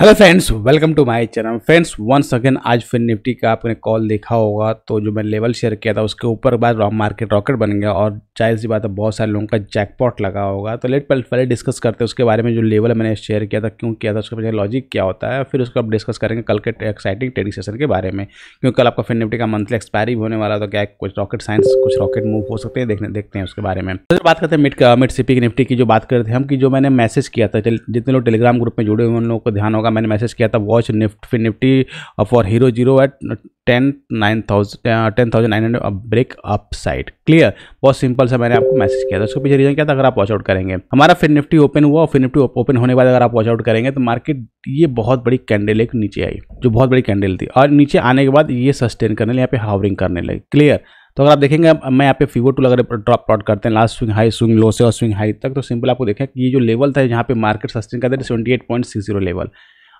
hello friends welcome to my channel friends once again आज फिर Nifty का आपने कॉल देखा होगा तो जो मैंने लेवल शेयर किया था उसके ऊपर बाद मार्केट रॉकेट बन गया और चाहे सी बात है बहुत सारे लोगों का जैकपॉट लगा होगा तो लेट पहले पहले डिस्कस करते हैं उसके बारे में जो लेवल मैंने शेयर किया था क्यों किया था उसके पीछे लॉजिक क्या होता है फिर उसको आप डिस्कस करेंगे कल के एक्साइटिंग ट्रेडिंग सेशन के बारे में क्योंकि कल आपका फिर निफ्टी का मंथली एक्सपायरी होने वाला तो क्या कुछ रॉकेट साइंस कुछ रॉकेट मूव हो सकते हैं देखने देखते हैं उसके बारे में फिर तो बात करते हैं मिट मिट सीपी की निफ्टी की जो बात करते हैं हम कि जो मैंने मैसेज किया था जितने लोग टेलीग्राम ग्रुप में जुड़े हुए उन लोगों को ध्यान होगा का मैंने मैसेज किया था वॉच निफ्ट फिर Nifty for hero zero eight ten nine thousand ten thousand nine hundred break upside clear बहुत सिंपल सा मैंने आपको मैसेज किया था उसके पीछे रीजन क्या था अगर आप वॉच आउट करेंगे हमारा फिर निफ्टी ओपन हुआ और फिर निफ्टी ओपन होने के बाद अगर आप वॉच आउट करेंगे तो मार्केट ये बहुत बड़ी कैंडल एक नीचे आई जो बहुत बड़ी कैंडल थी और नीचे आने के बाद ये सस्टेन करने लगे यहाँ पे हावरिंग करने लगे क्लियर तो अगर आप देखेंगे मैं यहाँ पे फीवर टू अगर ड्रॉप प्लॉट करते हैं last swing high swing low से और स्विंग हाई तक तो सिंपल आपको देखें कि ये जो लेवल था जहाँ पे मार्केट सस्टेन करते थे seventy eight point six zero level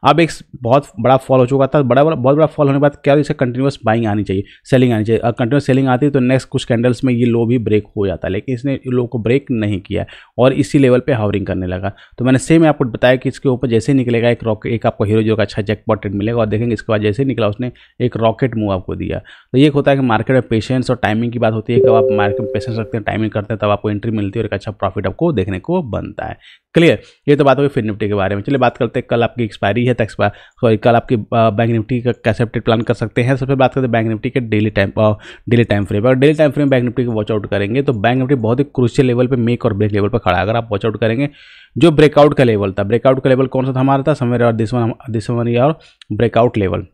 अब एक बहुत बड़ा फॉल हो चुका था बड़ा बड़ा बहुत बड़ा फॉल होने के बाद क्या इसे कंटिन्यूस बाइंग आनी चाहिए सेलिंग आनी चाहिए कंटिन्यूस सेलिंग आती है तो नेक्स्ट कुछ कैंडल्स में ये लो भी ब्रेक हो जाता है लेकिन इसने लो को ब्रेक नहीं किया और इसी लेवल पर हावरिंग करने लगा तो मैंने सेम आपको बताया कि इसके ऊपर जैसे निकलेगा एक रॉकेट एक आपको हीरो जो का अच्छा जैक ट्रेड मिलेगा और देखेंगे इसके बाद जैसे निकला उसने एक रॉकेट मूव आपको दिया तो ये होता है कि मार्केट में पेशेंस और टाइमिंग की बात होती है कब आप मार्केट में पेशेंस रखते हैं टाइमिंग करते हैं तब आपको एंट्री मिलती है और एक अच्छा प्रॉफिट आपको देखने को बनता है क्लियर ये तो बात हो गई फिर निफ्टी के बारे में चलिए बात करते हैं कल आपकी एक्सपायरी है तो सॉरी कल आपकी बैंक निफ्टी का कैसे अपडेट प्लान कर सकते हैं सबसे बात करते हैं बैंक निफ्टी के daily time daily time frame अगर daily time frame bank Nifty को वॉच आउट करेंगे तो बैंक निफ्टी बहुत ही क्रूशियल लेवल पर मेक और ब्रेक लेवल पर खड़ा अगर आप वॉच आउट करेंगे जो ब्रेकआउट का लेवल था ब्रेकआउट का लेवल कौन सा था हमारा था समय और दिसवन दिसवन और ब्रेकआउट लेवल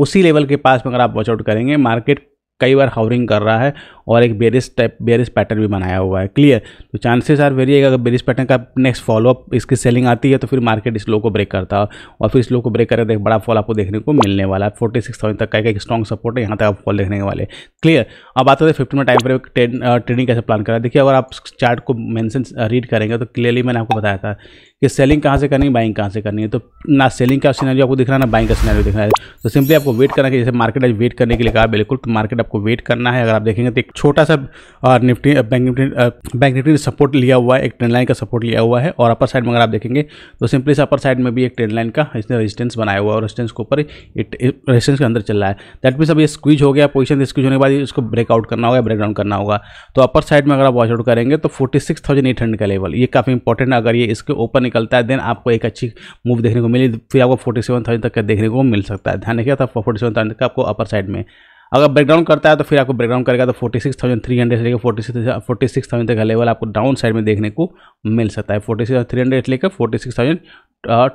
उसी लेवल के पास में अगर आप वॉच आउट करेंगे मार्केट कई बार हावरिंग कर रहा है और एक बेरिस टाइप बेरिस पैटर्न भी बनाया हुआ है क्लियर तो चांसेस आर वेरी अगर बेरिस पैटर्न का नेक्स्ट फॉलोअप इसकी सेलिंग आती है तो फिर मार्केट इस लो को ब्रेक करता है और फिर इस लो को ब्रेक एक बड़ा फॉल आपको देखने को मिलने वाला है फोर्टी सिक्स थाउजेंड तक का एक स्ट्रॉन्ग सपोर्ट है यहाँ तक आप फॉल देखने वाले क्लियर अब आते हैं फिफ्टी में टाइम पर ट्रेडिंग कैसे प्लान करा देखिए अगर आप चार्ट को मैंसन रीड करेंगे तो क्लियरली मैंने आपको बताया था कि सेलिंग कहाँ से करनी है बाइंग कहाँ से करनी है तो ना सेलिंग का सीनरी आपको दिख रहा है ना बाइंग का सीनरी दिख रहा है तो सिंपली आपको वेट करना कि जैसे मार्केट आज वेट करने के लिए कहा बिल्कुल तो मार्केट आप आपको वेट करना है अगर आप देखेंगे तो एक छोटा सा Nifty bank Nifty bank Nifty ने सपोर्ट लिया हुआ है एक ट्रेंड लाइन का सपोर्ट लिया हुआ है और अपर साइड में अगर आप देखेंगे तो सिंपली अपर साइड में भी एक ट्रेंड लाइन का इसने रेजिस्टेंस बनाया हुआ है और रेजिस्टेंस के ऊपर रेजिस्टेंस के अंदर चल रहा है दैट मीस अब ये स्क्वीज हो गया पोजिशन स्क्वीज होने के बाद इसको ब्रेकआउट करना होगा ब्रेकडाउन करना होगा तो अपर साइड में अगर आप वॉचआउट करेंगे तो forty six thousand eight hundred का लेवल ये काफ़ी इंपॉर्टेंट अगर ये इसके ऊपर निकलता है देन आपको एक अच्छी मूव देखने को मिली फिर आपको फोर्टी सेवन थाउजेंड तक का देखने को मिल सकता है ध्यान रखिए था फोर्टी सेवन थाउजेंड तक आपको अपर साइड में अगर ब्रेकडाउन करता है तो फिर आपको ब्रेकडाउन करेगा तो forty six thousand three hundred से लेकर forty six forty six thousand तक का लेवल आपको डाउन साइड में देखने को मिल सकता है फोर्टी सिक्स थ्री हंड्रेड लेकर forty six thousand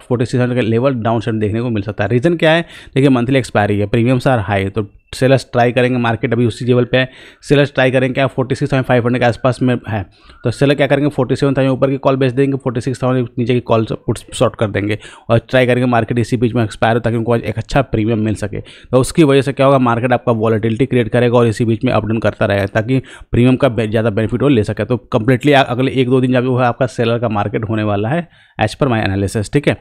forty six hundred का लेवल डाउन साइड में देखने को मिल सकता है रीजन क्या है देखिए मंथली एक्सपायरी है प्रीमियम्स आर हाई तो सेलर्स ट्राई करेंगे मार्केट अभी उसी लेवल पे है सेलर्स ट्राई करेंगे क्या forty six thousand five hundred के आसपास में है तो सेलर क्या करेंगे फोर्टी सेवन थाउजेंड ऊपर की कॉल बेच देंगे फोर्टी सिक्स थाउजेंड नीचे की कॉल पुट शॉर्ट कर देंगे और ट्राई करेंगे मार्केट इसी बीच में एक्सपायर हो ताकि उनको एक अच्छा प्रीमियम मिल सके तो उसकी वजह से क्या होगा मार्केट आपका वॉलिटिलिटी क्रिएट करेगा और इसी बीच में अपडाउन करता रहेगा ताकि प्रीमियम का ज़्यादा बेनिफिट हो ले सके तो कंप्लीटली अगले एक दो दिन जब वो आपका सेलर का मार्केट होने वाला है एज पर माई एनालिसिस ठीक है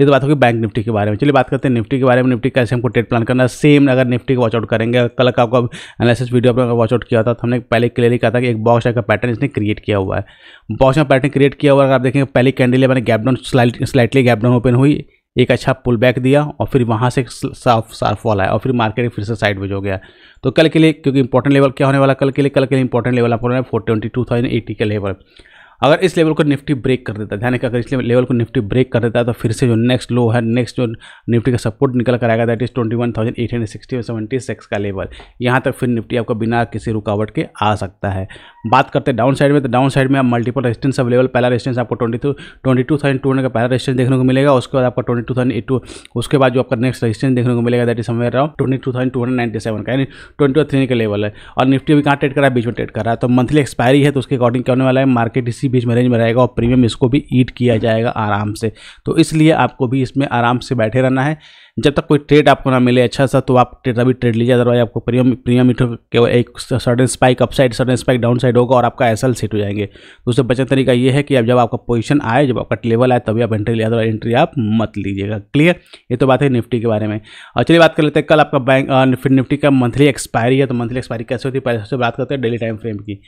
ये तो बात होगी बैंक निफ्टी के बारे में चलिए बात करते हैं निफ्टी के बारे में निफ्टी कैसे हमको ट्रेड प्लान करना सेम अगर निफ्टी का वॉचआउट करेंगे कल का आपको एनालिसिस वीडियो आपने वॉचआउट किया था तो हमने पहले क्लियरली कहा था कि एक बॉक्स का पैटर्न इसने क्रिएट किया हुआ है बॉक्स का पैटर्न क्रिएट किया हुआ अगर आप देखेंगे पहली कैंडल मैंने gap down slightly gap down open हुई एक अच्छा पुल बैक दिया और फिर वहाँ से साफ साफ वाला है और फिर मार्केट फिर से साइड हो गया तो कल के लिए क्योंकि इंपॉर्टेंट लेवल क्या होने वाला कल के लिए कल के लिए इंपॉर्टेंट लेवल आपको four twenty two thousand eighty का लेवल अगर इस लेवल को निफ्टी ब्रेक कर देता है ध्यान रखिए अगर इस लेवल को निफ्टी ब्रेक कर देता है तो फिर से जो नेक्स्ट लो है नेक्स्ट जो निफ्टी का सपोर्ट निकल कर आएगा that is twenty one thousand eight hundred sixty और सेवेंटी सिक्स का लेवल यहाँ तक फिर निफ्टी आपका बिना किसी रुकावट के आ सकता है बात करते हैं डाउन साइड में तो डाउन साइड में आप मल्टीपल रेजिस्टेंस अवेलेबल पहला रेजिस्टेंस आपको twenty two twenty two thousand two hundred का पहला रेजिस्टेंस देखने को मिलेगा उसके बाद आपका twenty two thousand eight two उसके बाद जो आपका नेक्स्ट रेजिस्टेंस देखने को मिलेगा दैट इज समय twenty two thousand two hundred ninety seven का यानी ट्वेंटी थ्री का लेवल है और निफ्टी भी कहाँ ट्रेड कर रहा है बीच में ट्रेड कर रहा है तो मंथली एक्सपायरी है तो उसके अकॉर्डिंग क्या होने वाला है मार्केट इसी इसी बीच में रेंज में रहेगा और प्रीमियम इसको भी ईट किया जाएगा आराम से तो इसलिए आपको भी इसमें आराम से बैठे रहना है जब तक कोई ट्रेड आपको ना मिले अच्छा सा तो आप ट्रेड अभी ट्रेड लीजिए अदरवाइज आपको प्रीमियम प्रीमियम ईट के एक sudden spike upside sudden spike downside होगा और आपका एसल सेट हो जाएंगे तो बचत तरीका ये है कि अब जब आपका पोजिशन आए जब आपका लेवल आए तभी आप एंट्री लिया अदरवाइज एंट्री आप मत लीजिएगा क्लियर ये तो बात है निफ्टी के बारे में और चलिए बात कर लेते हैं कल आपका बैंक फिर निफ्टी का मंथली एक्सपायरी है तो मंथली एक्सपायरी कैसे होती है पहले सबसे बात करते हैं डेली टाइम फ्रेम की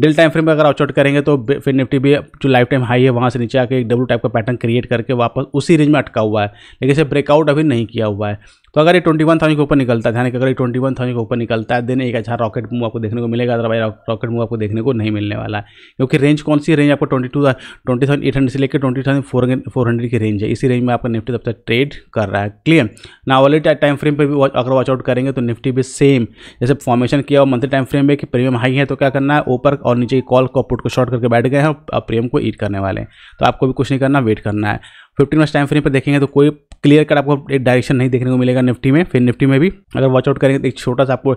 डेली टाइम फ्रेम पर अगर आउटआउट करेंगे तो फिर निफ्टी भी जो लाइफ टाइम हाई है वहाँ से नीचे आके एक डब्लू टाइप का पैटर्न क्रिएट करके वापस उसी रेंज में अटका हुआ है लेकिन इसे ब्रेकआउट अभी नहीं किया हुआ है तो अगर ये ट्वेंटी वन थाउजेंड के ऊपर निकलता है ध्यान कि अगर ये ट्वेंटी वन थाउजेंड के ऊपर निकलता है देन एक अच्छा रॉकेट मूव आपको देखने को मिलेगा अदरवाइज रॉकेट मूव आपको देखने को नहीं मिलने वाला है क्योंकि रेंज कौन सी रेंज आपको twenty two twenty thousand eight hundred से लेकर twenty thousand four four hundred की रेंज है इसी रेंज में आपका निफ्टी तब तक ट्रेड कर रहा है क्लियर ना ऑलरेडी टाइम फ्रेम पर भी अगर वॉच आउट करेंगे तो निफ्टी भी सेम जैसे फॉर्मेशन किया और मंथली टाइम फ्रेम में कि प्रीमियम हाई है तो क्या करना है ऊपर और नीचे कॉल को पुट को शॉर्ट करके बैठ गए हैं और प्रीमियम को ईट करने वाले हैं तो आपको भी कुछ नहीं करना वेट करना है फिफ्टीन वर्ष टाइम फ्रेम पर देखेंगे तो कोई क्लियर कट आपको एक डायरेक्शन नहीं देखने को मिलेगा निफ्टी में फिर निफ्टी में भी अगर वॉचआउट करेंगे तो एक छोटा सा आपको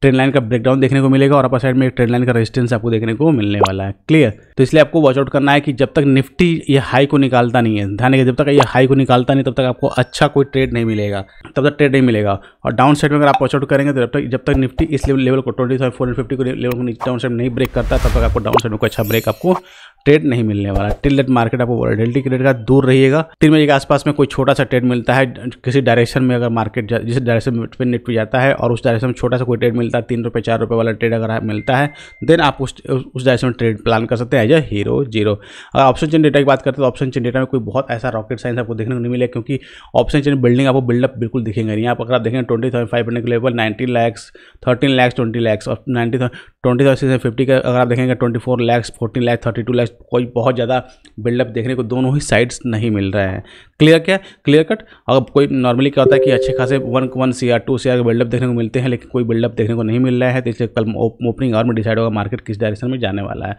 ट्रेन लाइन का ब्रेकडाउन देखने को मिलेगा और अपर साइड में एक ट्रेन लाइन का रेजिस्टेंस आपको देखने को मिलने वाला है क्लियर तो इसलिए आपको वॉचआउट करना है कि जब तक निफ्टी ये हाई को निकालता नहीं है ध्यान रखिए जब तक ये हाई को निकालता नहीं तब तक आपको अच्छा कोई ट्रेड नहीं मिलेगा तब तक ट्रेड नहीं मिलेगा और डाउन साइड में अगर आप वॉचआउट करेंगे तो जब तक जब तक निफ्टी इस लेवल को ट्वेंटी फाइव फोर फिफ्टी को लेवल को डाउन साइड नहीं ब्रेक करता तब तक आपको डाउन साइड में कोई अच्छा ब्रेक आपको ट्रेड नहीं मिलने वाला टिल डेट मार्केट आपको वॉलेटिलिटी क्रेड का दूर रहिएगा तीन बजे के आसपास में कोई छोटा सा ट्रेड मिलता है किसी डायरेक्शन में अगर मार्केट जिस डायरेक्शन में निफ्टी जाता है और उस डायरेक्शन में छोटा सा कोई ट्रेड मिलता है तीन रुपये चार रुपये वाला ट्रेड अगर मिलता है देन आप उस उस डायरेक्शन में ट्रेड प्लान कर सकते हैं एज ए हीरो जीरो अगर ऑप्शन चेन डेटा की बात करते हैं तो ऑप्शन चेन डेटा में कोई बहुत ऐसा रॉकेट साइंस आपको देखने को नहीं मिलेगा क्योंकि ऑप्शन चेन बिल्डिंग आपको बिल्डअप बिल्कुल दिखेंगे नहीं आप अगर आप देखें ट्वेंटी थाउजेंड फाइव हंड्रेड के level nineteen lakhs thirteen lakhs twenty lakhs और ninety twenty thousand six fifty का अगर आप देखेंगे twenty four lakhs fourteen lakhs thirty two lakhs कोई बहुत ज़्यादा बिल्डअप देखने को दोनों ही साइड्स नहीं मिल रहे हैं क्लियर क्या क्लियर कट अगर कोई नॉर्मली क्या होता है कि अच्छे खासे one one C R two C R के बिल्डअप देखने को मिलते हैं लेकिन कोई बिल्डअप देखने देखने को नहीं मिल रहा है तो इसलिए कल ओपनिंग और में डिसाइड होगा मार्केट किस डायरेक्शन में जाने वाला है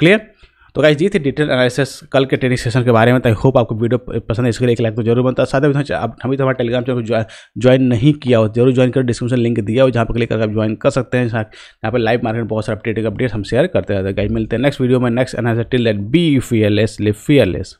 क्लियर तो गाइस जी थी डिटेल एनालिसिस कल के ट्रेनिंग सेशन के बारे में तो आई होप आपको वीडियो पसंद है इसके लिए एक लाइक तो जरूर बनता है साथ ही आप हमें तो हमारे टेलीग्राम चैनल को ज्वाइन नहीं किया हो जरूर ज्वाइन कर डिस्क्रिप्शन लिंक दिया हो जहाँ पर क्लिक करके आप ज्वाइन कर सकते हैं यहाँ पर लाइव मार्केट बहुत सारे अपडेट अपडेट्स हम शेयर करते रहते हैं गाइज मिलते हैं नेक्स्ट वीडियो में next analysis till that be fearless live fearless